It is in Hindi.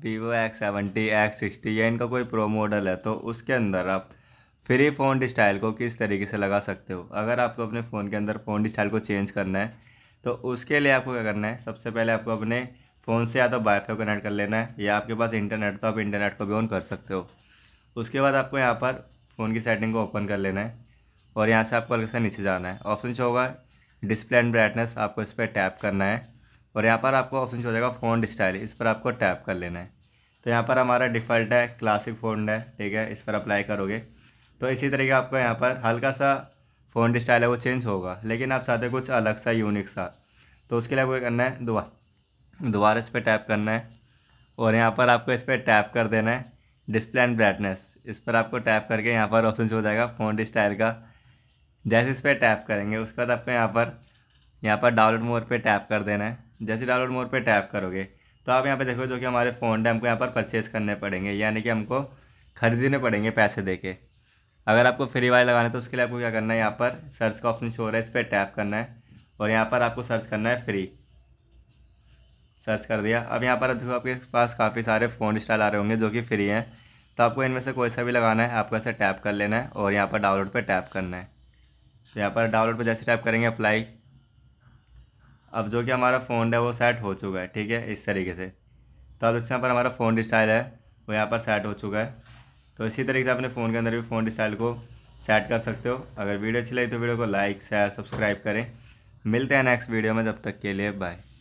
Vivo X seventy X sixty या इनका कोई प्रो मॉडल है तो उसके अंदर आप फ्री फ़ोन स्टाइल को किस तरीके से लगा सकते हो अगर आपको अपने फ़ोन के अंदर फ़ोन स्टाइल को चेंज करना है तो उसके लिए आपको क्या करना है सबसे पहले आपको अपने फ़ोन से या तो वाईफाई कनेक्ट कर लेना है या आपके पास इंटरनेट तो आप इंटरनेट को भी ऑन कर सकते हो उसके बाद आपको यहाँ पर फ़ोन की सेटिंग को ओपन कर लेना है और यहाँ से आपको अलग से नीचे जाना है ऑप्शन जो होगा डिस्प्ले एंड ब्राइटनेस आपको इस पर टैप करना है और यहाँ पर आपको ऑप्शन हो जाएगा फ़ॉन्ट स्टाइल इस पर आपको टैप कर लेना है तो यहाँ पर हमारा डिफ़ल्ट है क्लासिक फ़ॉन्ट है ठीक है इस पर अप्लाई करोगे तो इसी तरीके आपको यहाँ पर हल्का सा फ़ॉन्ट स्टाइल है वो चेंज होगा लेकिन आप चाहते कुछ अलग सा यूनिक सा तो उसके लिए आपको करना है दोबारा दोबारा इस पर टैप करना है और यहाँ पर आपको इस पर टैप कर देना है डिस्प्ले एंड ब्राइटनेस इस पर आपको टैप करके यहाँ पर ऑप्शन हो जाएगा फ़ॉन्ट स्टाइल का जैसे इस पर टैप करेंगे उसके बाद आपको यहाँ पर यहाँ पर डाउनलोड मोड पे टैप कर देना है जैसे डाउनलोड मोड पे टैप करोगे तो आप यहाँ पे देखो जो कि हमारे फ़ोन है हमको यहाँ पर परचेज़ करने पड़ेंगे यानी कि हमको खरीदने पड़ेंगे पैसे दे के अगर आपको फ्री वाई लगाना है तो उसके लिए आपको क्या करना है यहाँ पर सर्च का ऑप्शन शो रहा है इस पर टैप करना है और यहाँ पर आपको सर्च करना है फ्री सर्च कर दिया अब यहाँ पर देखो आपके पास काफ़ी सारे फ़ोन स्टाइल आ रहे होंगे जो कि फ्री हैं तो आपको इनमें से कोई सा भी लगाना है आपको ऐसे टैप कर लेना है और यहाँ पर डाउनलोड पर टैप करना है तो यहाँ पर डाउनलोड पर जैसे टैप करेंगे अप्लाई अब जो कि हमारा फ़ोन है वो सेट हो चुका है ठीक है इस तरीके से तो अब इस यहाँ पर हमारा फ़ोन स्टाइल है वो यहाँ पर सेट हो चुका है तो इसी तरीके से अपने फ़ोन के अंदर भी फ़ोन स्टाइल को सेट कर सकते हो अगर वीडियो अच्छी लगी तो वीडियो को लाइक शेयर सब्सक्राइब करें मिलते हैं नेक्स्ट वीडियो में जब तक के लिए बाय